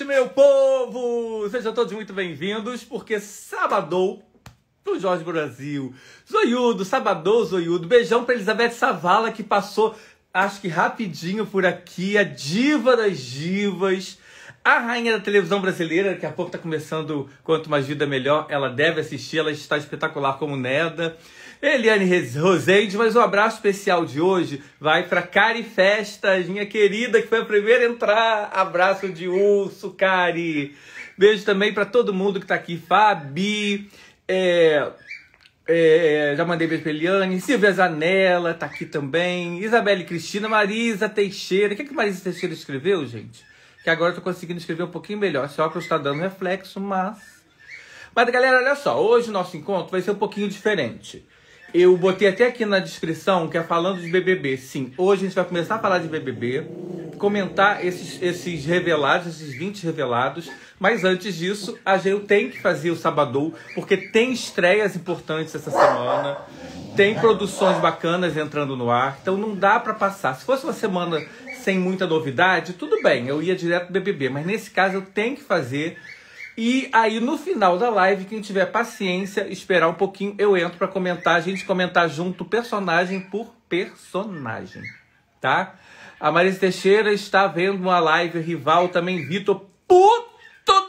noite, meu povo! Sejam todos muito bem-vindos, porque sábado do Jorge Brasil, Zoiudo, Sabadou, Zoiudo, beijão pra Elizabeth Savala, que passou, acho que rapidinho por aqui, a diva das divas, a rainha da televisão brasileira, daqui a pouco tá começando Quanto Mais Vida Melhor, ela deve assistir, ela está espetacular como Neda. Eliane Rosende, mas o abraço especial de hoje vai para Cari Festas, minha querida, que foi a primeira a entrar. Abraço de urso, Cari. Beijo também para todo mundo que está aqui. Fabi, é, é, já mandei beijo pra Eliane. Silvia Zanella tá aqui também. Isabelle Cristina, Marisa Teixeira. O que, é que Marisa Teixeira escreveu, gente? Que agora eu tô conseguindo escrever um pouquinho melhor. Esse óculos estou tá dando reflexo, mas. Mas galera, olha só, hoje o nosso encontro vai ser um pouquinho diferente. Eu botei até aqui na descrição que é falando de BBB. Sim, hoje a gente vai começar a falar de BBB, comentar esses, esses revelados, esses 20 revelados. Mas antes disso, a gente tem que fazer o Sabadou, porque tem estreias importantes essa semana. Tem produções bacanas entrando no ar, então não dá para passar. Se fosse uma semana sem muita novidade, tudo bem, eu ia direto pro BBB, mas nesse caso eu tenho que fazer e aí, no final da live, quem tiver paciência, esperar um pouquinho, eu entro para comentar, a gente comentar junto personagem por personagem, tá? A Marisa Teixeira está vendo uma live rival também, Vitor, puto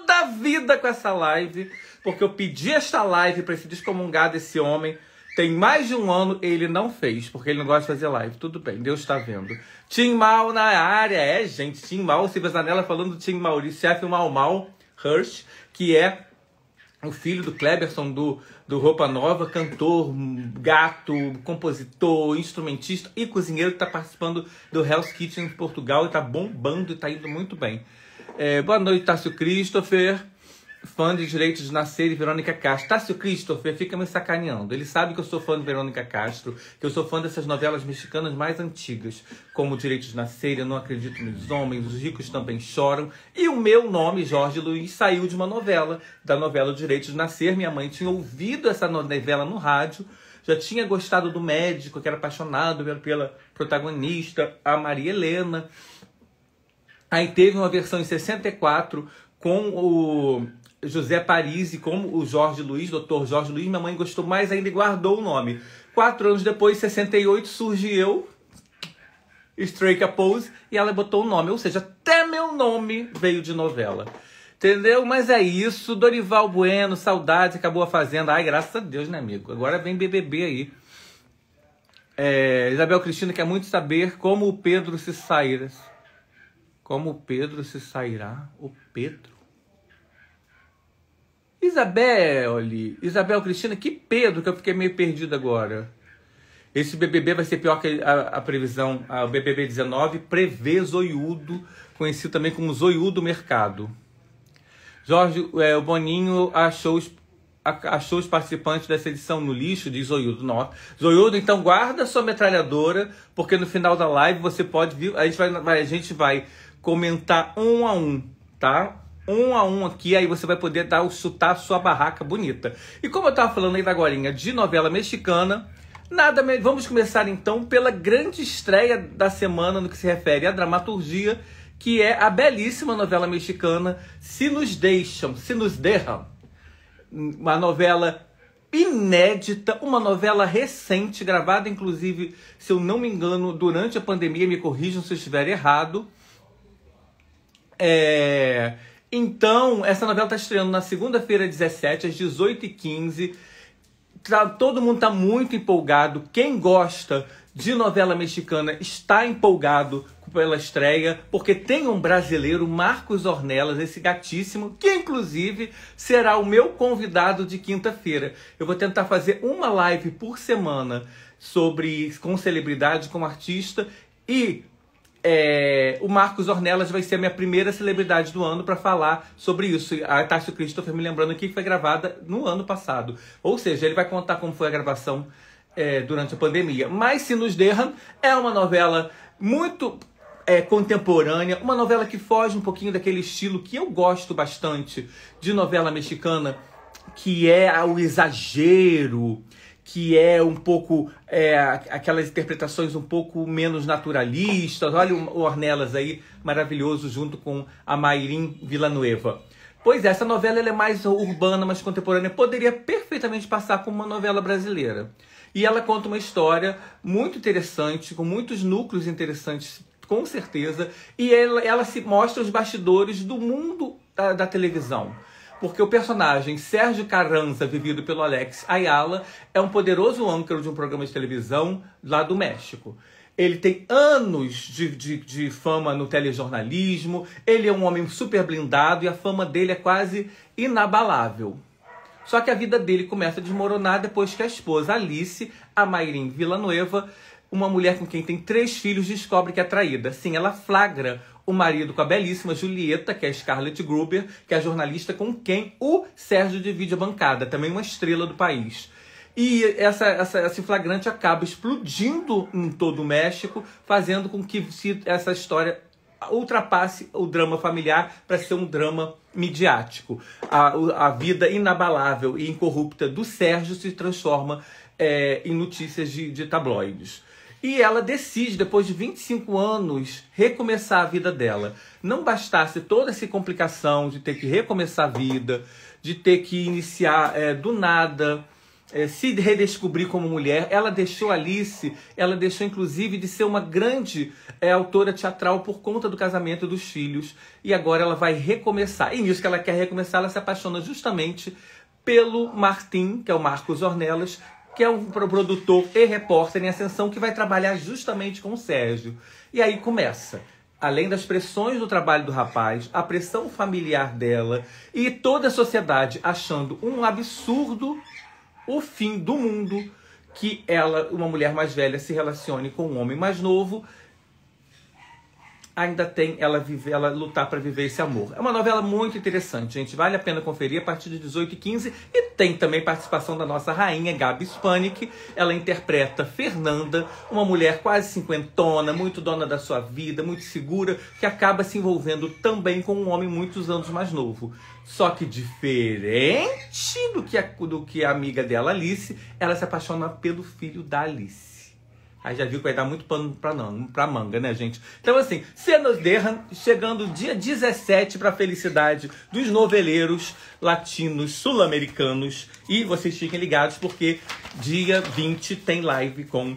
da vida com essa live, porque eu pedi esta live para esse descomungado esse homem. Tem mais de um ano ele não fez, porque ele não gosta de fazer live. Tudo bem, Deus está vendo. Tim Mal na área, é, gente. Tim Mal, Silvia Zanella falando Tim Maurício, chefe Mal Mal. Hirsch, que é o filho do Kleberson do, do Roupa Nova, cantor, gato, compositor, instrumentista e cozinheiro que está participando do Hell's Kitchen em Portugal e está bombando e está indo muito bem. É, boa noite, Tássio Christopher fã de Direitos de Nascer e Verônica Castro. Tácio Christopher fica me sacaneando. Ele sabe que eu sou fã de Verônica Castro, que eu sou fã dessas novelas mexicanas mais antigas, como Direitos de Nascer, Eu Não Acredito nos Homens, Os Ricos Também Choram. E o meu nome, Jorge Luiz, saiu de uma novela, da novela Direitos de Nascer. Minha mãe tinha ouvido essa novela no rádio, já tinha gostado do médico, que era apaixonado pela protagonista, a Maria Helena. Aí teve uma versão em 64 com o José Paris e como o Jorge Luiz, doutor Jorge Luiz, minha mãe gostou mais ainda e guardou o nome. Quatro anos depois, 68, surge eu, Strike a Pose, e ela botou o nome. Ou seja, até meu nome veio de novela. Entendeu? Mas é isso. Dorival Bueno, saudades, acabou a fazenda. Ai, graças a Deus, né, amigo? Agora vem BBB aí. É, Isabel Cristina quer muito saber como o Pedro se sairá. Como o Pedro se sairá? O Pedro? Isabel, Isabel Cristina, que Pedro, que eu fiquei meio perdido agora. Esse BBB vai ser pior que a, a previsão. A, o BBB 19 prevê zoiudo, conhecido também como zoiudo mercado. Jorge, é, o Boninho achou os, achou os participantes dessa edição no lixo, de Zoiudo. Nossa. Zoiudo, então guarda sua metralhadora, porque no final da live você pode vir. A gente vai, a gente vai comentar um a um, tá? um a um aqui, aí você vai poder dar o chutar sua barraca bonita. E como eu tava falando ainda agora de novela mexicana, nada me... vamos começar então pela grande estreia da semana no que se refere à dramaturgia, que é a belíssima novela mexicana Se Nos Deixam, Se Nos Derram. Uma novela inédita, uma novela recente, gravada inclusive, se eu não me engano, durante a pandemia, me corrijam se eu estiver errado. É, então, essa novela está estreando na segunda-feira, 17, às 18h15. Tá, todo mundo está muito empolgado. Quem gosta de novela mexicana está empolgado pela estreia, porque tem um brasileiro, Marcos Ornelas, esse gatíssimo, que inclusive será o meu convidado de quinta-feira. Eu vou tentar fazer uma live por semana sobre com celebridade, com artista e é, o Marcos Ornelas vai ser a minha primeira celebridade do ano para falar sobre isso. A Tássio Christopher me lembrando aqui que foi gravada no ano passado. Ou seja, ele vai contar como foi a gravação é, durante a pandemia. Mas Sinos Derham é uma novela muito é, contemporânea, uma novela que foge um pouquinho daquele estilo que eu gosto bastante de novela mexicana, que é o exagero que é um pouco é, aquelas interpretações um pouco menos naturalistas. Olha o Ornelas aí, maravilhoso, junto com a Mayrin Villanueva. Pois é, essa novela é mais urbana, mais contemporânea. Poderia perfeitamente passar como uma novela brasileira. E ela conta uma história muito interessante, com muitos núcleos interessantes, com certeza. E ela, ela se mostra os bastidores do mundo da, da televisão porque o personagem Sérgio Carranza, vivido pelo Alex Ayala, é um poderoso âncora de um programa de televisão lá do México. Ele tem anos de, de, de, fama no telejornalismo, ele é um homem super blindado e a fama dele é quase inabalável. Só que a vida dele começa a desmoronar depois que a esposa Alice, a Mayrin Villanueva, uma mulher com quem tem três filhos, descobre que é traída. Sim, ela flagra o marido com a belíssima Julieta, que é Scarlett Gruber, que é a jornalista com quem o Sérgio divide a bancada, também uma estrela do país. E essa, essa, esse flagrante acaba explodindo em todo o México, fazendo com que essa história ultrapasse o drama familiar para ser um drama midiático. A, a vida inabalável e incorrupta do Sérgio se transforma é, em notícias de, de tabloides. E ela decide, depois de 25 anos, recomeçar a vida dela. Não bastasse toda essa complicação de ter que recomeçar a vida, de ter que iniciar é, do nada, é, se redescobrir como mulher. Ela deixou Alice, ela deixou inclusive de ser uma grande é, autora teatral por conta do casamento dos filhos. E agora ela vai recomeçar. E nisso que ela quer recomeçar, ela se apaixona justamente pelo Martim, que é o Marcos Ornelas, que é um produtor e repórter em ascensão que vai trabalhar justamente com o Sérgio. E aí começa. Além das pressões do trabalho do rapaz, a pressão familiar dela e toda a sociedade achando um absurdo o fim do mundo que ela, uma mulher mais velha, se relacione com um homem mais novo ainda tem ela viver, ela lutar para viver esse amor. É uma novela muito interessante, gente. Vale a pena conferir a partir de 18h15 e tem também participação da nossa rainha Gabi Spanik. Ela interpreta Fernanda, uma mulher quase cinquentona, muito dona da sua vida, muito segura, que acaba se envolvendo também com um homem muitos anos mais novo. Só que diferente do que a, do que a amiga dela Alice, ela se apaixona pelo filho da Alice. Aí já viu que vai dar muito pano pra, não, pra manga, né, gente? Então, assim, Cenas Derran chegando dia 17 pra felicidade dos noveleiros latinos, sul-americanos. E vocês fiquem ligados porque dia 20 tem live com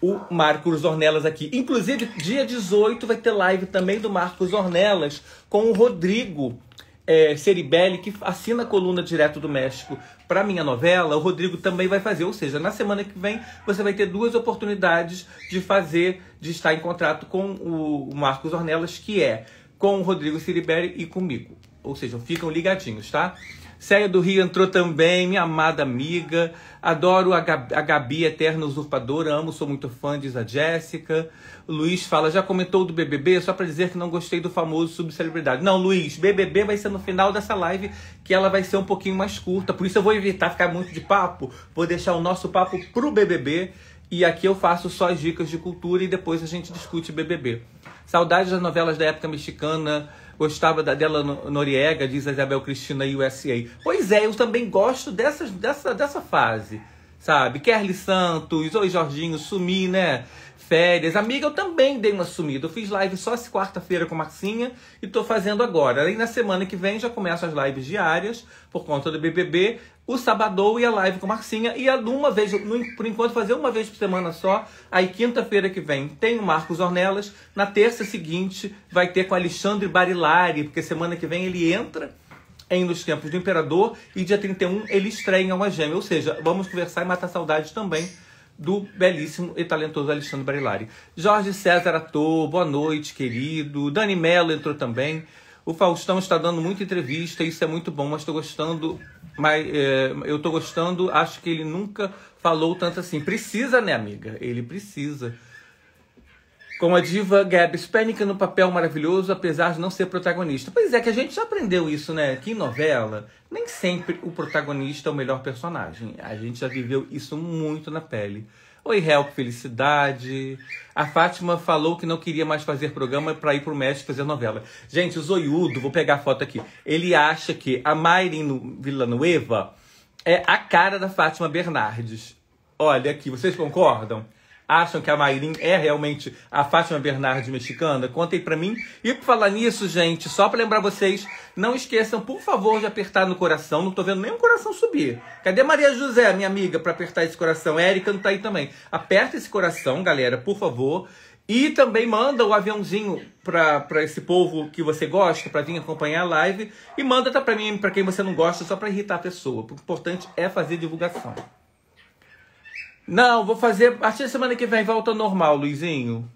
o Marcos Ornelas aqui. Inclusive, dia 18 vai ter live também do Marcos Ornelas com o Rodrigo é, Ceribelli, que assina a coluna direto do México para minha novela, o Rodrigo também vai fazer. Ou seja, na semana que vem você vai ter duas oportunidades de fazer, de estar em contrato com o Marcos Ornelas, que é com o Rodrigo Siriberi e comigo. Ou seja, ficam ligadinhos, tá? Céia do Rio entrou também, minha amada amiga. Adoro a Gabi, a Gabi eterna usurpadora. Amo, sou muito fã, diz a Jéssica. Luiz fala, já comentou do BBB? Só para dizer que não gostei do famoso subcelebridade. Não, Luiz, BBB vai ser no final dessa live, que ela vai ser um pouquinho mais curta. Por isso eu vou evitar ficar muito de papo. Vou deixar o nosso papo pro BBB. E aqui eu faço só as dicas de cultura e depois a gente discute BBB. Saudades das novelas da época mexicana. Gostava da dela Noriega, diz a Isabel Cristina USA. Pois é, eu também gosto dessas, dessa, dessa fase. Sabe? Kerly Santos, Oi Jorginho, Sumi, né? férias. Amiga, eu também dei uma sumida. Eu fiz live só essa quarta-feira com a Marcinha e tô fazendo agora. Aí na semana que vem já começo as lives diárias por conta do BBB, o sabadão e a live com a Marcinha. E é uma vez, no, por enquanto, fazer uma vez por semana só. Aí quinta-feira que vem tem o Marcos Ornelas. Na terça seguinte vai ter com Alexandre Barilari, porque semana que vem ele entra em Nos Tempos do Imperador e dia 31 ele estreia em Alma Gêmea. Ou seja, vamos conversar e matar saudades também do belíssimo e talentoso Alexandre Barilari. Jorge César ator, boa noite, querido. Dani Mello entrou também. O Faustão está dando muita entrevista, isso é muito bom, mas estou gostando. Mas é, eu estou gostando, acho que ele nunca falou tanto assim. Precisa, né, amiga? Ele precisa com a diva Gabi Spanik no papel maravilhoso, apesar de não ser protagonista. Pois é, que a gente já aprendeu isso, né? Que em novela, nem sempre o protagonista é o melhor personagem. A gente já viveu isso muito na pele. Oi, Help, felicidade. A Fátima falou que não queria mais fazer programa para ir pro México fazer novela. Gente, o Zoiudo, vou pegar a foto aqui, ele acha que a Mayrin Villanueva é a cara da Fátima Bernardes. Olha aqui, vocês concordam? acham que a Mayrin é realmente a Fátima Bernardes mexicana? Contem para mim. E por falar nisso, gente, só para lembrar vocês, não esqueçam, por favor, de apertar no coração. Não tô vendo nenhum coração subir. Cadê Maria José, minha amiga, para apertar esse coração? Érica não tá aí também. Aperta esse coração, galera, por favor. E também manda o aviãozinho para esse povo que você gosta, para vir acompanhar a live. E manda tá para mim, para quem você não gosta, só para irritar a pessoa. O importante é fazer divulgação. Não, vou fazer. A partir da semana que vem volta ao normal, Luizinho.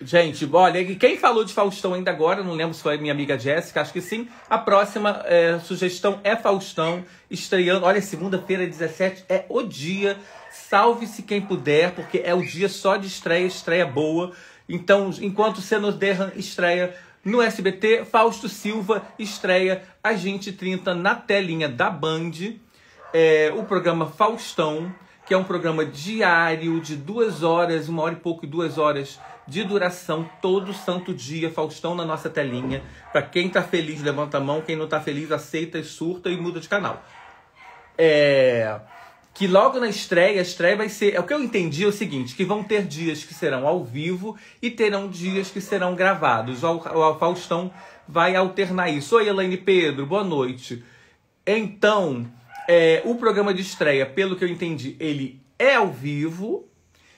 Gente, olha, quem falou de Faustão ainda agora, não lembro se foi minha amiga Jéssica, acho que sim. A próxima é, sugestão é Faustão, estreando. Olha, segunda-feira, 17, é o dia. Salve-se quem puder, porque é o dia só de estreia, estreia boa. Então, enquanto Senoderran estreia no SBT, Fausto Silva estreia às 20h30 na telinha da Band é, o programa Faustão, que é um programa diário de duas horas, uma hora e pouco e duas horas de duração, todo santo dia, Faustão na nossa telinha. Para quem tá feliz, levanta a mão, quem não tá feliz, aceita, e surta e muda de canal. É que logo na estreia, a estreia vai ser. É o que eu entendi é o seguinte: que vão ter dias que serão ao vivo e terão dias que serão gravados. o, o Faustão vai alternar isso. Oi, Elaine Pedro, boa noite. Então, é, o programa de estreia, pelo que eu entendi, ele é ao vivo.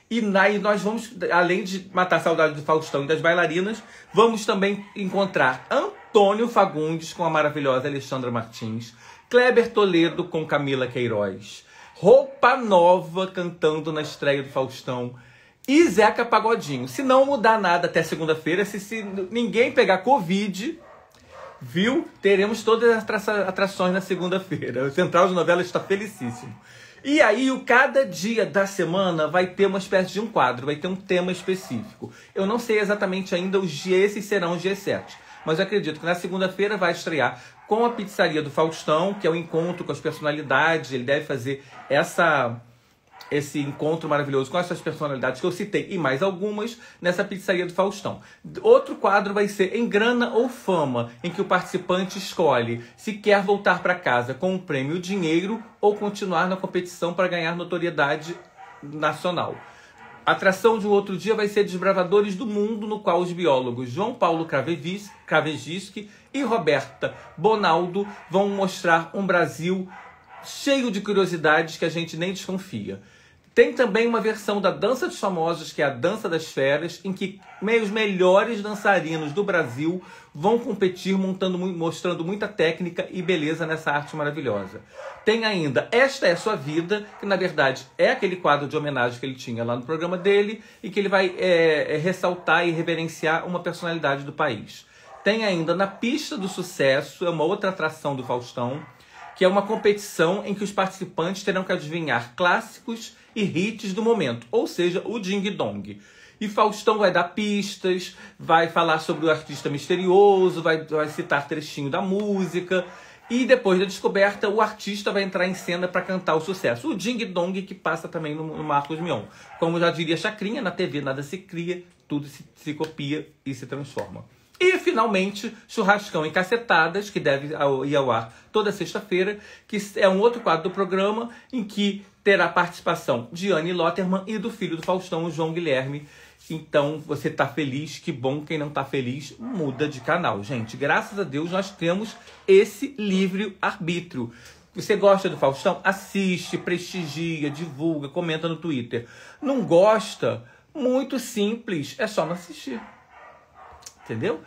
E, nós vamos, além de matar a saudade do Faustão e das bailarinas, vamos também encontrar Antônio Fagundes com a maravilhosa Alexandra Martins, Kleber Toledo com Camila Queiroz, Roupa Nova cantando na estreia do Faustão e Zeca Pagodinho. Se não mudar nada até segunda-feira, se, se ninguém pegar Covid, viu? Teremos todas as atrações na segunda-feira. O Central de Novela está felicíssimo. E aí, o cada dia da semana vai ter uma espécie de um quadro, vai ter um tema específico. Eu não sei exatamente ainda os dias, esses serão os dias 7 Mas eu acredito que na segunda-feira vai estrear com a pizzaria do Faustão, que é o encontro com as personalidades. Ele deve fazer essa esse encontro maravilhoso com essas personalidades que eu citei e mais algumas nessa pizzaria do Faustão. Outro quadro vai ser Em Grana ou Fama, em que o participante escolhe se quer voltar para casa com o um prêmio dinheiro ou continuar na competição para ganhar notoriedade nacional. A atração de um outro dia vai ser Desbravadores do Mundo, no qual os biólogos João Paulo Kravejiski e Roberta Bonaldo vão mostrar um Brasil cheio de curiosidades que a gente nem desconfia. Tem também uma versão da Dança dos Famosos, que é a Dança das Feras, em que os melhores dançarinos do Brasil vão competir montando, mostrando muita técnica e beleza nessa arte maravilhosa. Tem ainda Esta é Sua Vida, que na verdade é aquele quadro de homenagem que ele tinha lá no programa dele e que ele vai é, é, ressaltar e reverenciar uma personalidade do país. Tem ainda Na Pista do Sucesso, é uma outra atração do Faustão, que é uma competição em que os participantes terão que adivinhar clássicos e hits do momento, ou seja, o Ding Dong. E Faustão vai dar pistas, vai falar sobre o artista misterioso, vai, vai citar trechinho da música. E depois da descoberta, o artista vai entrar em cena para cantar o sucesso. O Ding Dong, que passa também no, no Marcos Mion. Como já diria Chacrinha, na TV nada se cria, tudo se, se copia e se transforma. E, finalmente, Churrascão e Cacetadas, que deve ir ao ar toda sexta-feira, que é um outro quadro do programa em que terá participação de Anne Lotterman e do filho do Faustão, o João Guilherme. Então, você tá feliz, que bom. Quem não tá feliz, muda de canal. Gente, graças a Deus nós temos esse livre arbítrio. Você gosta do Faustão? Assiste, prestigia, divulga, comenta no Twitter. Não gosta? Muito simples, é só não assistir. Entendeu?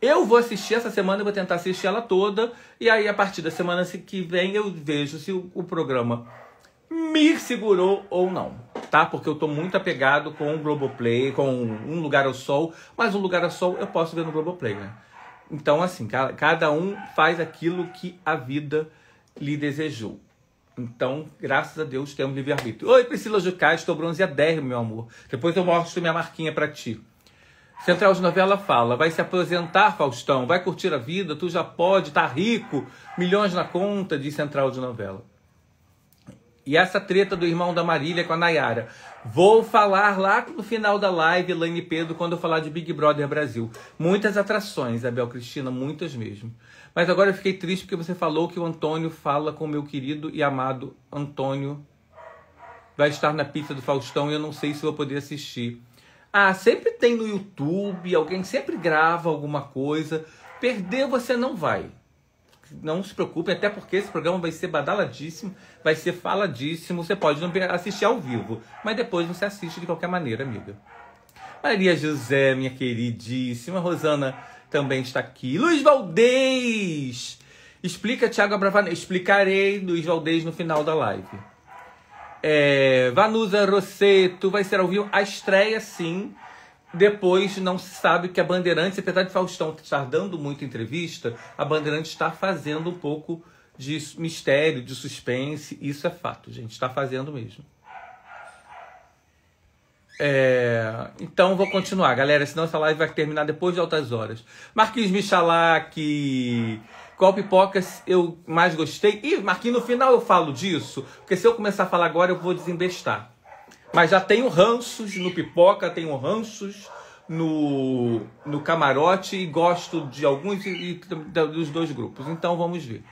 Eu vou assistir essa semana, eu vou tentar assistir ela toda. E aí, a partir da semana que vem, eu vejo se o, o programa me segurou ou não, tá? Porque eu tô muito apegado com o Globoplay, com Um Lugar ao Sol, mas Um Lugar ao Sol eu posso ver no Globoplay, né? Então, assim, cada um faz aquilo que a vida lhe desejou. Então, graças a Deus, temos livre-arbítrio. Oi, Priscila Jucá, estou bronzeadérrimo, meu amor. Depois eu mostro minha marquinha para ti. Central de Novela fala, vai se aposentar, Faustão, vai curtir a vida, tu já pode, tá rico, milhões na conta, de Central de Novela. E essa treta do irmão da Marília com a Nayara. Vou falar lá no final da live, Elaine Pedro, quando eu falar de Big Brother Brasil. Muitas atrações, Abel Cristina, muitas mesmo. Mas agora eu fiquei triste porque você falou que o Antônio fala com o meu querido e amado Antônio. Vai estar na pista do Faustão e eu não sei se vou poder assistir. Ah, sempre tem no YouTube, alguém sempre grava alguma coisa. Perder você não vai não se preocupem, até porque esse programa vai ser badaladíssimo, vai ser faladíssimo. Você pode não assistir ao vivo, mas depois você assiste de qualquer maneira, amiga. Maria José, minha queridíssima. Rosana também está aqui. Luiz Valdez! Explica, Thiago Abravanel. Explicarei Luiz Valdez no final da live. É, Vanusa Rosseto vai ser ao vivo. A estreia, sim. Depois não se sabe que a Bandeirantes, apesar de Faustão estar dando muita entrevista, a Bandeirantes está fazendo um pouco de mistério, de suspense. Isso é fato, gente. Está fazendo mesmo. É, então vou continuar, galera. Senão essa live vai terminar depois de altas horas. Marquinhos Michalak, qual pipocas eu mais gostei? E Marquinhos, no final eu falo disso, porque se eu começar a falar agora eu vou desembestar. Mas já tenho ranços no pipoca, tenho ranços no, no camarote e gosto de alguns e, e dos dois grupos. Então vamos ver.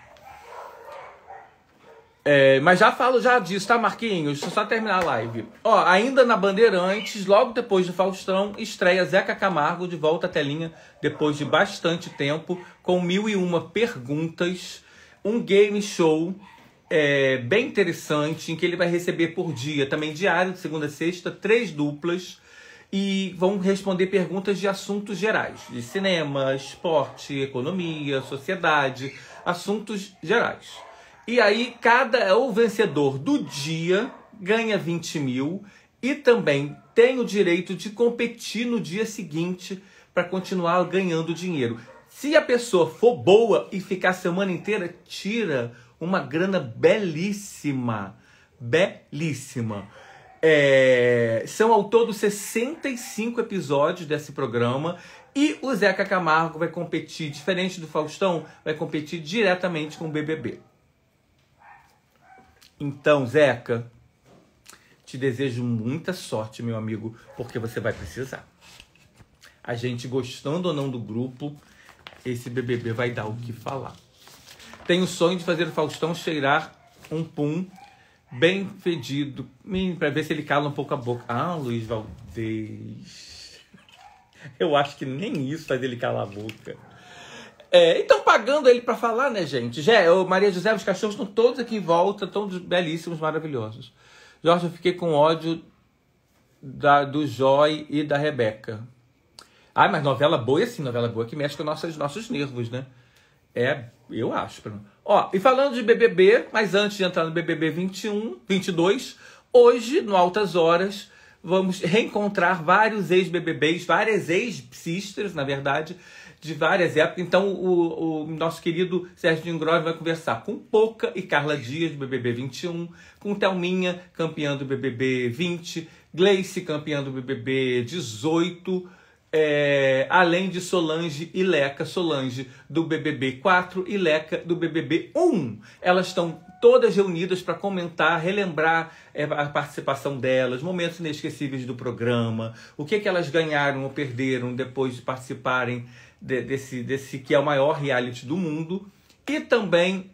É, mas já falo já disso, tá, Marquinhos? Deixa eu só terminar a live. Ó, ainda na Bandeirantes, logo depois de Faustão, estreia Zeca Camargo de volta à telinha, depois de bastante tempo, com mil e uma perguntas, um game show é, bem interessante em que ele vai receber por dia, também diário, de segunda a sexta, três duplas e vão responder perguntas de assuntos gerais, de cinema, esporte, economia, sociedade, assuntos gerais. E aí, cada é o vencedor do dia ganha 20 mil e também tem o direito de competir no dia seguinte para continuar ganhando dinheiro. Se a pessoa for boa e ficar a semana inteira, tira uma grana belíssima. Belíssima. É, são ao todo 65 episódios desse programa. E o Zeca Camargo vai competir, diferente do Faustão, vai competir diretamente com o BBB. Então, Zeca, te desejo muita sorte, meu amigo, porque você vai precisar. A gente, gostando ou não do grupo, esse BBB vai dar o que falar. Tenho o sonho de fazer o Faustão cheirar um pum bem fedido. para ver se ele cala um pouco a boca. Ah, Luiz Valdez. Eu acho que nem isso faz ele calar a boca. É, então pagando ele para falar, né, gente? Já, eu Maria José, os cachorros estão todos aqui em volta, todos belíssimos, maravilhosos. Jorge, eu fiquei com ódio da, do Joy e da Rebeca. Ah, mas novela boa é assim, novela boa é que mexe com nossos, nossos nervos, né? É, eu acho. Ó, e falando de BBB, mas antes de entrar no BBB 21, 22, hoje, no Altas Horas, vamos reencontrar vários ex-BBBs, várias ex-sisters, na verdade, de várias épocas. Então, o, o nosso querido de Grove vai conversar com Poca e Carla Dias, do BBB 21, com Thelminha, campeã do BBB 20, Gleice, campeã do BBB 18, é, além de Solange e Leca, Solange do BBB 4 e Leca do BBB 1. Elas estão todas reunidas para comentar, relembrar é, a participação delas, momentos inesquecíveis do programa, o que, que elas ganharam ou perderam depois de participarem de, desse, desse que é o maior reality do mundo. E também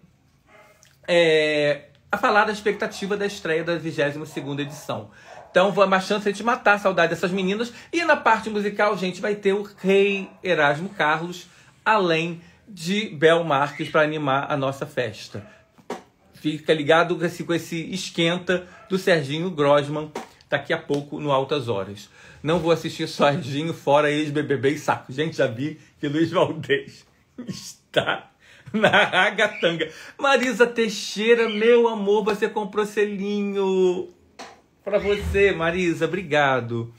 é, a falar da expectativa da estreia da 22 edição. Então, mais chance de matar a saudade dessas meninas. E na parte musical, gente, vai ter o rei Erasmo Carlos, além de Bel Marques, para animar a nossa festa. Fica ligado com esse, com esse esquenta do Serginho Grossman daqui a pouco no Altas Horas. Não vou assistir só Serginho, fora ex-BBB e saco. Gente, já vi que Luiz Valdez está na ragatanga. Marisa Teixeira, meu amor, você comprou selinho. Para você, Marisa, obrigado.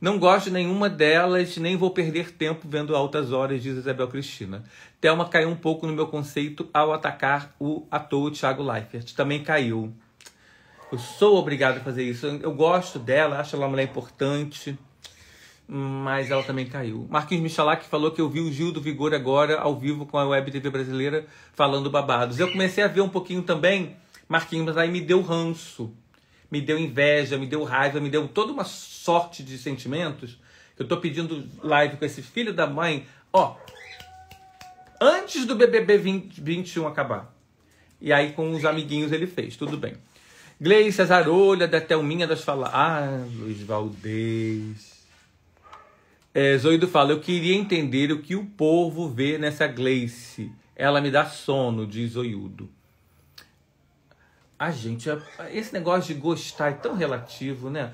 Não gosto de nenhuma delas, nem vou perder tempo vendo altas horas, diz Isabel Cristina. Thelma caiu um pouco no meu conceito ao atacar o ator Thiago Leifert. Também caiu. Eu sou obrigado a fazer isso. Eu gosto dela, acho ela uma mulher importante. Mas ela também caiu. Marquinhos Michalak falou que eu vi o Gil do Vigor agora, ao vivo, com a Web TV brasileira, falando babados. Eu comecei a ver um pouquinho também, Marquinhos, mas aí me deu ranço me deu inveja, me deu raiva, me deu toda uma sorte de sentimentos. Eu tô pedindo live com esse filho da mãe, ó, antes do BBB 20, 21 acabar. E aí com os amiguinhos ele fez, tudo bem. Gleice Zarolha, da Thelminha das Fala. Ah, Luiz Valdez. É, Zoido fala, eu queria entender o que o povo vê nessa Gleice. Ela me dá sono, diz Zoiudo a gente. Esse negócio de gostar é tão relativo, né?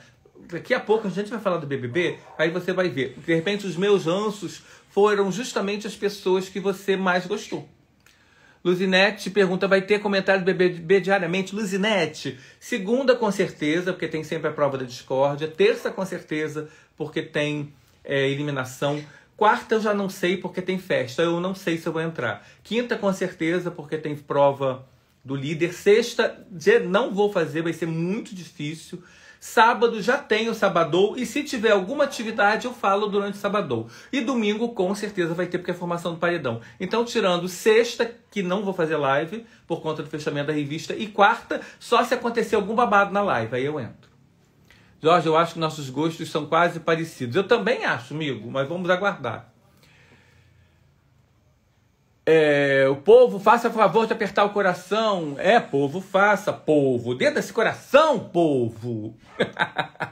Daqui a pouco a gente vai falar do BBB, aí você vai ver. De repente, os meus ranços foram justamente as pessoas que você mais gostou. Luzinete pergunta: vai ter comentário do BBB diariamente? Luzinete, segunda com certeza, porque tem sempre a prova da discórdia. Terça com certeza, porque tem é, eliminação. Quarta eu já não sei porque tem festa, eu não sei se eu vou entrar. Quinta com certeza porque tem prova do líder. Sexta, não vou fazer, vai ser muito difícil. Sábado já tem o sabadou e se tiver alguma atividade eu falo durante o sabadou. E domingo com certeza vai ter porque é a formação do paredão. Então tirando sexta que não vou fazer live por conta do fechamento da revista e quarta só se acontecer algum babado na live aí eu entro. Jorge, eu acho que nossos gostos são quase parecidos. Eu também acho, amigo, mas vamos aguardar. É, o povo, faça favor de apertar o coração. É, povo, faça, povo. Dentro desse coração, povo.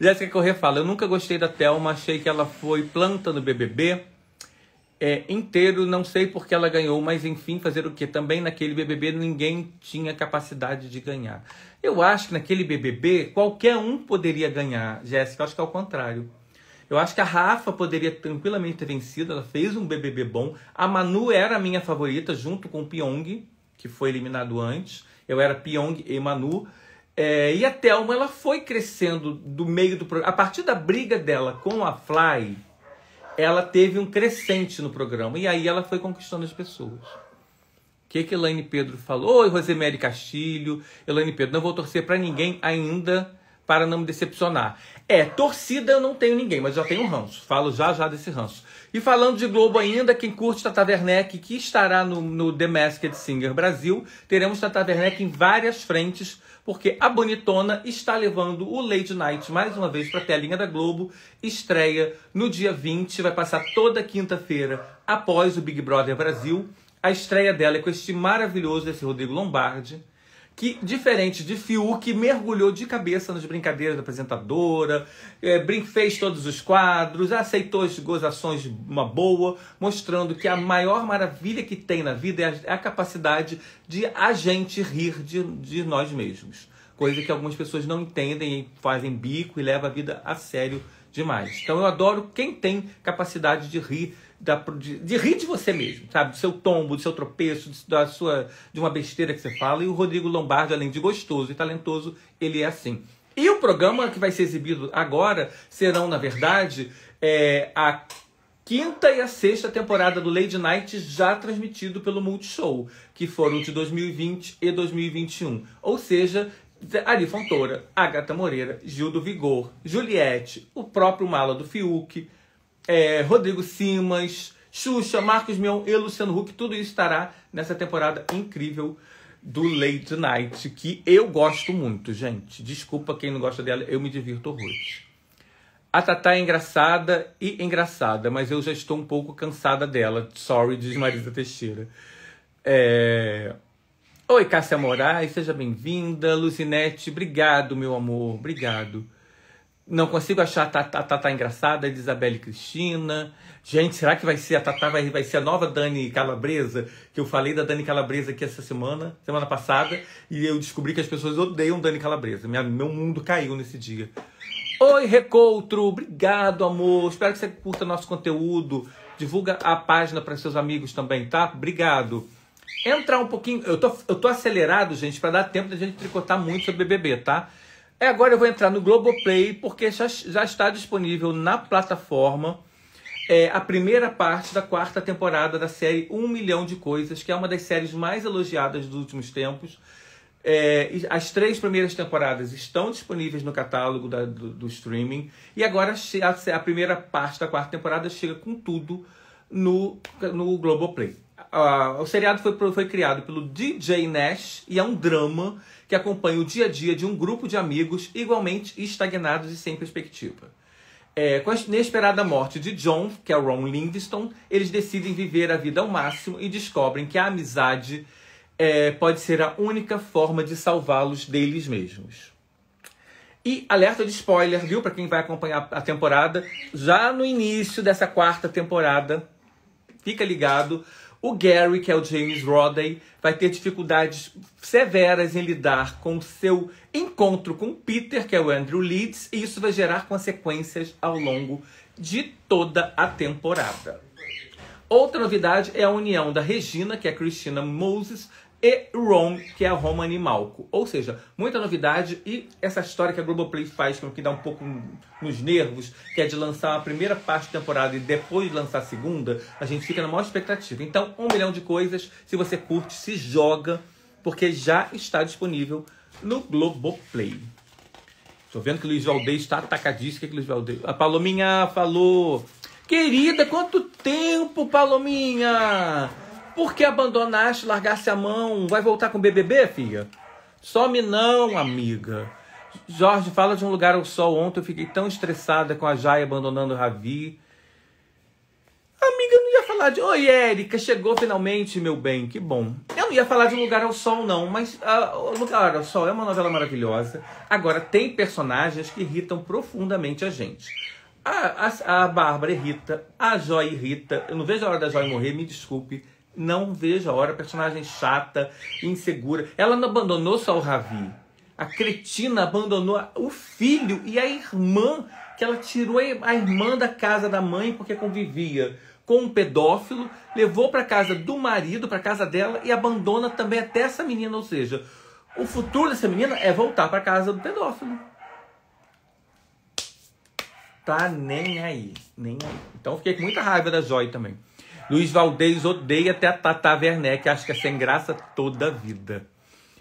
Jéssica Corrêa fala: Eu nunca gostei da Thelma, achei que ela foi planta no BBB é, inteiro, não sei porque ela ganhou, mas enfim, fazer o quê? Também naquele BBB ninguém tinha capacidade de ganhar. Eu acho que naquele BBB qualquer um poderia ganhar, Jéssica, acho que é o contrário. Eu acho que a Rafa poderia tranquilamente ter vencido, ela fez um BBB bom. A Manu era a minha favorita, junto com o Pyong, que foi eliminado antes. Eu era Pyong e Manu. É, e a Thelma, ela foi crescendo do meio do programa. A partir da briga dela com a Fly, ela teve um crescente no programa. E aí ela foi conquistando as pessoas. O que, que Elaine Pedro falou? Oi, Rosemary Castilho. Elaine Pedro, não vou torcer para ninguém ainda para não me decepcionar. É, torcida eu não tenho ninguém, mas já tenho um ranço. Falo já já desse ranço. E falando de Globo ainda, quem curte Tata Werneck, que estará no, no The Masked Singer Brasil, teremos Tata Werneck em várias frentes, porque a bonitona está levando o Late Night mais uma vez para a telinha da Globo. Estreia no dia 20, vai passar toda quinta-feira após o Big Brother Brasil. A estreia dela é com este maravilhoso, esse Rodrigo Lombardi que, diferente de Fiuk, mergulhou de cabeça nas brincadeiras da apresentadora, é, fez todos os quadros, aceitou as gozações de uma boa, mostrando que a maior maravilha que tem na vida é a, é a capacidade de a gente rir de, de nós mesmos. Coisa que algumas pessoas não entendem e fazem bico e levam a vida a sério demais. Então eu adoro quem tem capacidade de rir da, de, de, rir de você mesmo, sabe? Do seu tombo, do seu tropeço, de, da sua, de uma besteira que você fala. E o Rodrigo Lombardi, além de gostoso e talentoso, ele é assim. E o programa que vai ser exibido agora serão, na verdade, é, a quinta e a sexta temporada do Lady Night já transmitido pelo Multishow, que foram de 2020 e 2021. Ou seja, Ari Fontoura, Agatha Moreira, Gil do Vigor, Juliette, o próprio Mala do Fiuk, é, Rodrigo Simas, Xuxa, Marcos Mion e Luciano Huck. Tudo isso estará nessa temporada incrível do Late Night, que eu gosto muito, gente. Desculpa quem não gosta dela, eu me divirto horrores. A Tatá é engraçada e engraçada, mas eu já estou um pouco cansada dela. Sorry, diz Marisa Teixeira. É... Oi, Cássia Moraes, seja bem-vinda. Luzinete, obrigado, meu amor, obrigado. Não consigo achar a Tatá, a Tatá engraçada, a Isabelle Cristina. Gente, será que vai ser a Tatá, vai, vai ser a nova Dani Calabresa? Que eu falei da Dani Calabresa aqui essa semana, semana passada, e eu descobri que as pessoas odeiam Dani Calabresa. Minha, meu mundo caiu nesse dia. Oi, Recoutro! Obrigado, amor! Espero que você curta nosso conteúdo. Divulga a página para seus amigos também, tá? Obrigado. Entrar um pouquinho. Eu tô, eu tô acelerado, gente, para dar tempo da gente tricotar muito sobre BBB, tá? É, agora eu vou entrar no Globoplay, porque já, já está disponível na plataforma é, a primeira parte da quarta temporada da série Um Milhão de Coisas, que é uma das séries mais elogiadas dos últimos tempos. É, as três primeiras temporadas estão disponíveis no catálogo da, do, do, streaming. E agora a, a primeira parte da quarta temporada chega com tudo no, no Globoplay. Uh, o seriado foi, foi criado pelo DJ Nash e é um drama que acompanha o dia a dia de um grupo de amigos igualmente estagnados e sem perspectiva. É, com a inesperada morte de John, que é Ron Livingston, eles decidem viver a vida ao máximo e descobrem que a amizade é, pode ser a única forma de salvá-los deles mesmos. E alerta de spoiler, viu, para quem vai acompanhar a temporada, já no início dessa quarta temporada, fica ligado, o Gary, que é o James Rodney, vai ter dificuldades severas em lidar com seu encontro com Peter, que é o Andrew Leeds, e isso vai gerar consequências ao longo de toda a temporada. Outra novidade é a união da Regina, que é a Christina Moses, e Rome, que é a Roma Animalco. Ou seja, muita novidade e essa história que a Globoplay faz, que é dá um pouco nos nervos, que é de lançar a primeira parte da temporada e depois de lançar a segunda, a gente fica na maior expectativa. Então, um milhão de coisas, se você curte, se joga, porque já está disponível no Globoplay. Tô vendo que o Luiz Valdez está atacadíssimo. O que, é que Luiz Valdez... A Palominha falou... Querida, quanto tempo, Palominha! Por que abandonaste, largaste a mão? Vai voltar com o BBB, filha? Some não, amiga. Jorge, fala de um lugar ao sol. Ontem eu fiquei tão estressada com a Jai abandonando o Ravi. Amiga, eu não ia falar de. Oi, Érica, chegou finalmente, meu bem, que bom. Eu não ia falar de um Lugar ao Sol, não, mas uh, Lugar ao Sol é uma novela maravilhosa. Agora, tem personagens que irritam profundamente a gente. A, a, a Bárbara irrita, a Joy irrita. Eu não vejo a hora da Joy morrer, me desculpe. Não vejo a hora. Personagem chata, insegura. Ela não abandonou só o Ravi. A cretina abandonou o filho e a irmã, que ela tirou a irmã da casa da mãe porque convivia com um pedófilo, levou para casa do marido, para casa dela e abandona também até essa menina, ou seja, o futuro dessa menina é voltar para casa do pedófilo. Tá nem aí, nem aí. Então fiquei com muita raiva da Joy também. Luiz Valdez odeia até a Tata Werneck, acho que é sem graça toda a vida.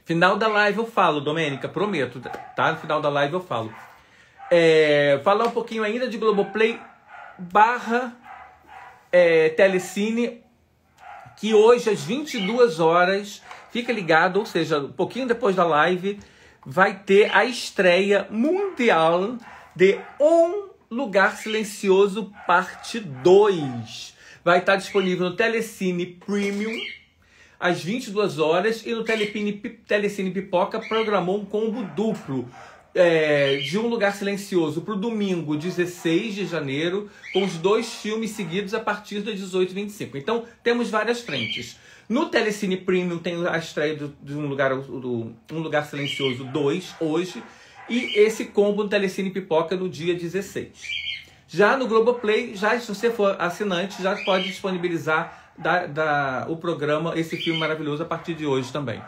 Final da live eu falo, Domênica, prometo, tá? No final da live eu falo. É, falar um pouquinho ainda de Globoplay barra é, Telecine, que hoje às 22 horas, fica ligado, ou seja, um pouquinho depois da live, vai ter a estreia mundial de Um Lugar Silencioso Parte 2 vai estar disponível no Telecine Premium às 22 horas e no Telepine, Telecine Pipoca programou um combo duplo. É, de um lugar silencioso para o domingo 16 de janeiro, com os dois filmes seguidos a partir das 18h25. Então, temos várias frentes. No Telecine Premium tem a estreia do, de um lugar, do, um lugar Silencioso 2 hoje, e esse combo no Telecine Pipoca no dia 16. Já no Globoplay, já se você for assinante, já pode disponibilizar da, da, o programa, esse filme maravilhoso, a partir de hoje também.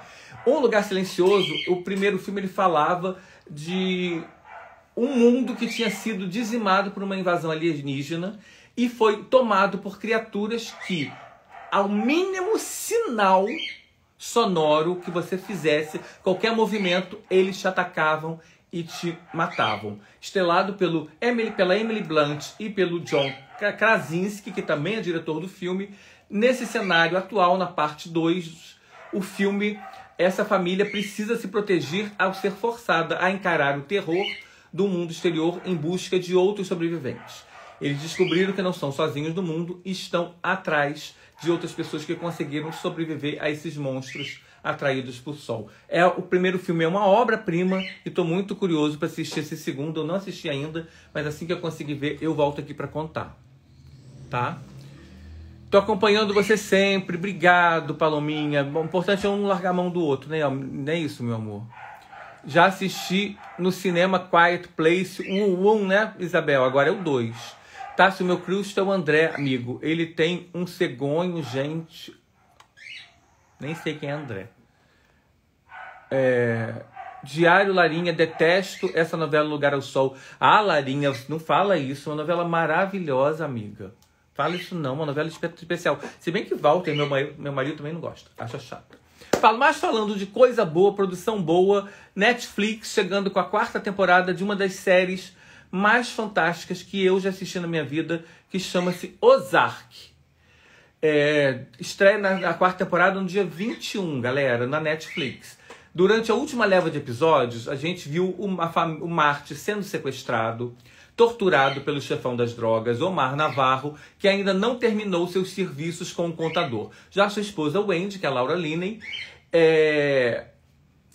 Um Lugar Silencioso, o primeiro filme ele falava de um mundo que tinha sido dizimado por uma invasão alienígena e foi tomado por criaturas que, ao mínimo sinal sonoro que você fizesse, qualquer movimento, eles te atacavam e te matavam. Estelado pelo Emily, pela Emily Blunt e pelo John Krasinski, que também é diretor do filme. Nesse cenário atual, na parte 2, o filme essa família precisa se proteger ao ser forçada a encarar o terror do mundo exterior em busca de outros sobreviventes. Eles descobriram que não são sozinhos no mundo e estão atrás de outras pessoas que conseguiram sobreviver a esses monstros atraídos por sol. É o primeiro filme é uma obra-prima e estou muito curioso para assistir esse segundo. Eu não assisti ainda, mas assim que eu conseguir ver, eu volto aqui para contar. Tá? Tô acompanhando você sempre. Obrigado, Palominha. O importante é um largar a mão do outro, né? Não é isso, meu amor. Já assisti no cinema Quiet Place, o 1, né, Isabel? Agora é o 2. Tácio, meu Cristo é o André, amigo. Ele tem um cegonho, gente. Nem sei quem é André. É... Diário Larinha, detesto essa novela Lugar ao Sol. Ah, Larinha, não fala isso. Uma novela maravilhosa, amiga. Fala isso não, uma novela especial. Se bem que Walter, meu, marido, meu marido também não gosta. Acha chato. Mas falando de coisa boa, produção boa, Netflix chegando com a quarta temporada de uma das séries mais fantásticas que eu já assisti na minha vida, que chama-se Ozark. É, estreia na, na quarta temporada no dia 21, galera, na Netflix. Durante a última leva de episódios, a gente viu uma, o Marte sendo sequestrado, torturado pelo chefão das drogas, Omar Navarro, que ainda não terminou seus serviços com o contador. Já sua esposa Wendy, que é a Laura Linney, é,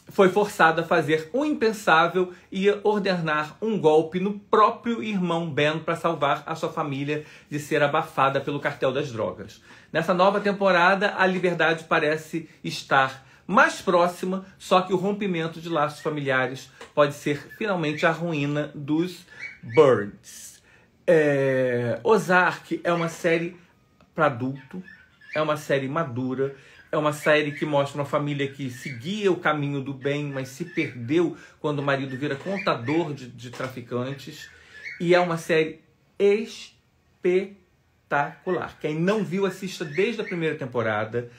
foi forçado a fazer o impensável e ordenar um golpe no próprio irmão Ben para salvar a sua família de ser abafada pelo cartel das drogas. Nessa nova temporada, a liberdade parece estar mais próxima, só que o rompimento de laços familiares pode ser finalmente a ruína dos Birds. É... Ozark é uma série para adulto, é uma série madura é uma série que mostra uma família que seguia o caminho do bem, mas se perdeu quando o marido vira contador de, de traficantes. E é uma série espetacular. Quem não viu, assista desde a primeira temporada.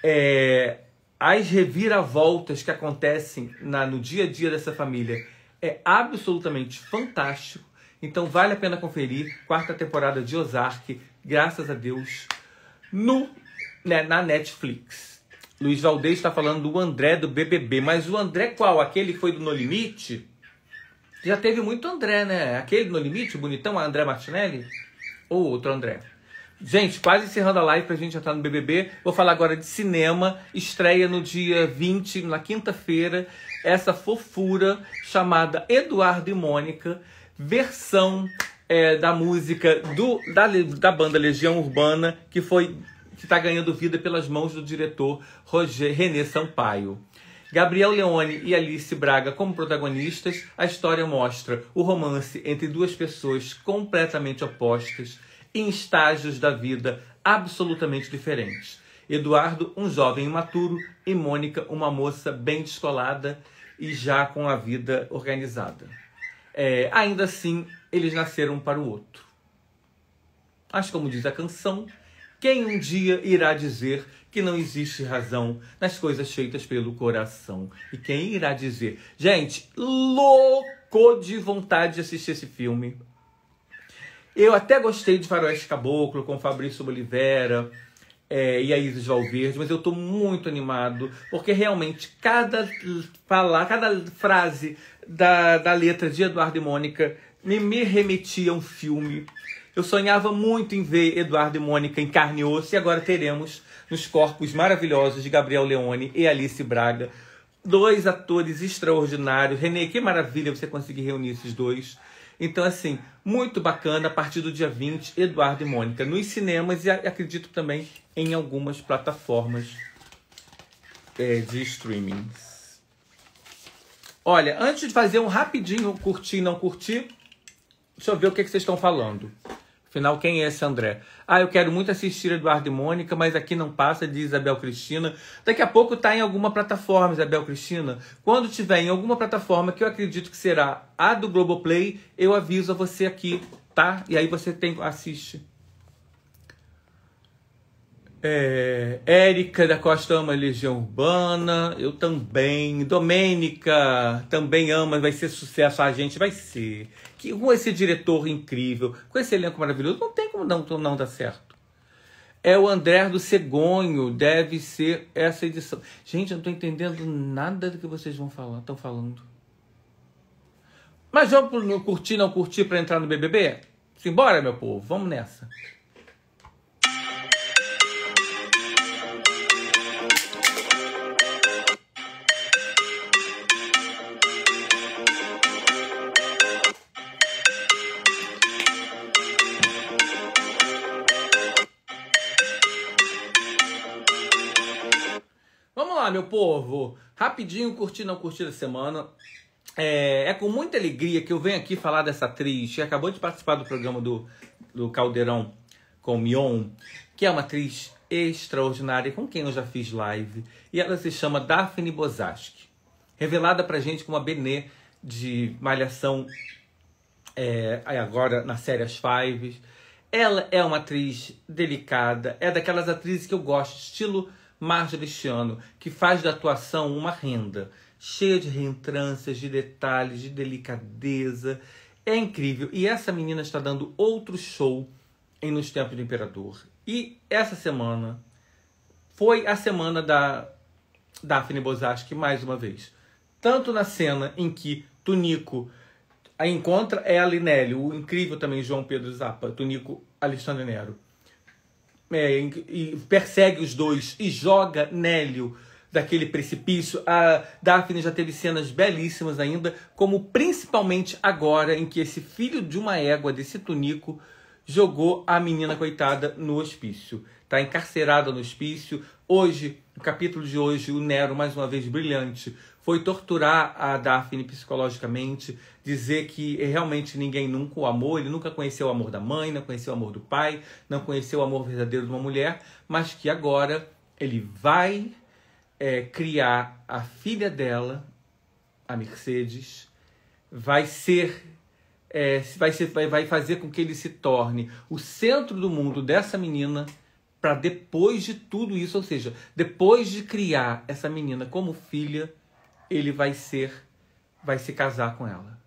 É, as reviravoltas que acontecem na, no dia a dia dessa família é absolutamente fantástico. Então vale a pena conferir quarta temporada de Ozark, graças a Deus, no né, na Netflix. Luiz Valdez está falando do André do BBB, mas o André qual? Aquele que foi do No Limite? Já teve muito André, né? Aquele do No Limite, bonitão, André Martinelli? Ou outro André? Gente, quase encerrando a live pra gente entrar tá no BBB. Vou falar agora de cinema. Estreia no dia 20, na quinta-feira, essa fofura chamada Eduardo e Mônica, versão é, da música do, da, da banda Legião Urbana, que foi que está ganhando vida pelas mãos do diretor Roger René Sampaio. Gabriel Leone e Alice Braga como protagonistas, a história mostra o romance entre duas pessoas completamente opostas, em estágios da vida absolutamente diferentes. Eduardo, um jovem imaturo, e Mônica, uma moça bem descolada e já com a vida organizada. É, ainda assim, eles nasceram para o outro. Mas, como diz a canção, quem um dia irá dizer que não existe razão nas coisas feitas pelo coração? E quem irá dizer? Gente, louco de vontade de assistir esse filme. Eu até gostei de Faroeste Caboclo com Fabrício Oliveira é, e a Isis Valverde, mas eu estou muito animado porque realmente cada palavra, cada frase da, da letra de Eduardo e Mônica me, me remetia a um filme eu sonhava muito em ver Eduardo e Mônica em carne e osso e agora teremos nos corpos maravilhosos de Gabriel Leone e Alice Braga. Dois atores extraordinários. Renê, que maravilha você conseguir reunir esses dois. Então, assim, muito bacana a partir do dia 20, Eduardo e Mônica nos cinemas e acredito também em algumas plataformas é, de streaming. Olha, antes de fazer um rapidinho curtir e não curtir, deixa eu ver o que, é que vocês estão falando. Afinal, quem é esse André? Ah, eu quero muito assistir Eduardo e Mônica, mas aqui não passa, diz Isabel Cristina. Daqui a pouco está em alguma plataforma, Isabel Cristina. Quando tiver em alguma plataforma, que eu acredito que será a do Globoplay, eu aviso a você aqui, tá? E aí você tem, assiste. É, Érica da Costa ama Legião Urbana, eu também. Domênica também ama, vai ser sucesso. A gente vai ser. Que, com esse diretor incrível, com esse elenco maravilhoso, não tem como não, não dar certo. É o André do Cegonho, deve ser essa edição. Gente, eu não estou entendendo nada do que vocês vão falar, estão falando. Mas vamos curtir, não curtir para entrar no BBB? Simbora, meu povo, vamos nessa. meu povo, rapidinho, curtindo ou curtir a semana. É, é, com muita alegria que eu venho aqui falar dessa atriz que acabou de participar do programa do, do Caldeirão com Mion, que é uma atriz extraordinária com quem eu já fiz live. E ela se chama Daphne Bozaski, revelada pra gente como a Benê de Malhação, é, agora na série As Fives. Ela é uma atriz delicada, é daquelas atrizes que eu gosto, estilo Margelistiano, que faz da atuação uma renda, cheia de reentrâncias, de detalhes, de delicadeza. É incrível. E essa menina está dando outro show em Nos Tempos do Imperador. E essa semana foi a semana da Daphne Bozaski, mais uma vez. Tanto na cena em que Tunico encontra é ela e Nélio, o incrível também João Pedro Zappa, Tunico Alexandre Nero é, e persegue os dois e joga Nélio daquele precipício. A Daphne já teve cenas belíssimas ainda, como principalmente agora em que esse filho de uma égua desse tunico jogou a menina coitada no hospício. Está encarcerada no hospício. Hoje, no capítulo de hoje, o Nero mais uma vez brilhante foi torturar a Daphne psicologicamente, dizer que realmente ninguém nunca o amou, ele nunca conheceu o amor da mãe, não conheceu o amor do pai, não conheceu o amor verdadeiro de uma mulher, mas que agora ele vai é, criar a filha dela, a Mercedes, vai ser, é, vai ser, vai, vai fazer com que ele se torne o centro do mundo dessa menina para depois de tudo isso, ou seja, depois de criar essa menina como filha ele vai ser vai se casar com ela.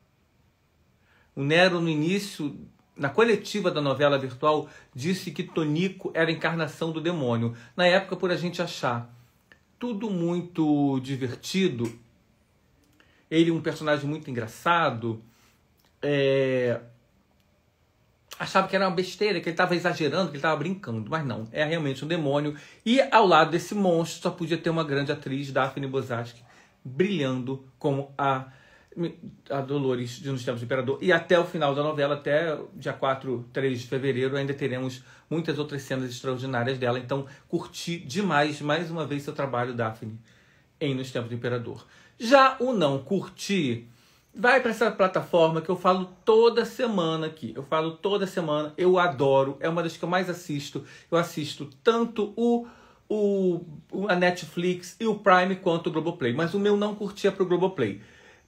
O Nero no início na coletiva da novela virtual disse que Tonico era a encarnação do demônio. Na época por a gente achar tudo muito divertido, ele um personagem muito engraçado, é... achava que era uma besteira, que ele estava exagerando, que ele estava brincando, mas não, é realmente um demônio. E ao lado desse monstro só podia ter uma grande atriz, Daphne Bozaski, brilhando como a, a Dolores de Nos Tempos do Imperador. E até o final da novela, até dia 4, 3 de fevereiro, ainda teremos muitas outras cenas extraordinárias dela. Então, curti demais, mais uma vez, seu trabalho, Daphne, em Nos Tempos do Imperador. Já o não curti, vai para essa plataforma que eu falo toda semana aqui. Eu falo toda semana, eu adoro, é uma das que eu mais assisto. Eu assisto tanto o o, a Netflix e o Prime quanto o Globoplay. Mas o meu não curtia pro Globoplay.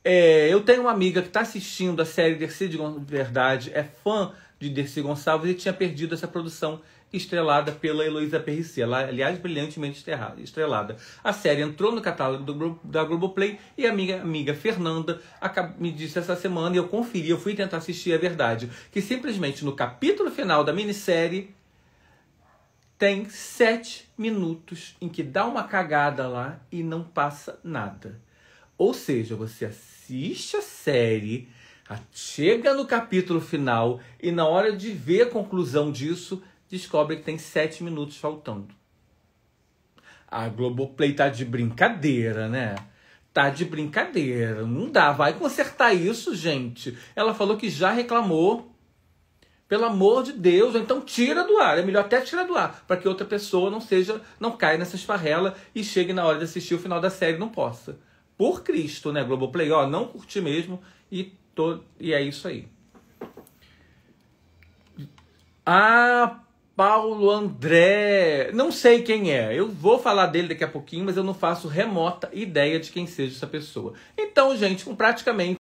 É, eu tenho uma amiga que está assistindo a série Dercy de Verdade, é fã de Dercy Gonçalves e tinha perdido essa produção estrelada pela Heloísa Perrici, aliás, brilhantemente estrelada. A série entrou no catálogo do, da Globoplay e a minha amiga Fernanda me disse essa semana, e eu conferi, eu fui tentar assistir a verdade, que simplesmente no capítulo final da minissérie tem sete minutos em que dá uma cagada lá e não passa nada. Ou seja, você assiste a série, chega no capítulo final e na hora de ver a conclusão disso, descobre que tem sete minutos faltando. A Globoplay tá de brincadeira, né? Tá de brincadeira. Não dá. Vai consertar isso, gente. Ela falou que já reclamou pelo amor de Deus, então tira do ar. É melhor até tirar do ar, para que outra pessoa não seja, não caia nessa esfarrela e chegue na hora de assistir o final da série não possa. Por Cristo, né, Globoplay? Ó, não curti mesmo e, tô, e é isso aí. Ah, Paulo André. Não sei quem é. Eu vou falar dele daqui a pouquinho, mas eu não faço remota ideia de quem seja essa pessoa. Então, gente, com praticamente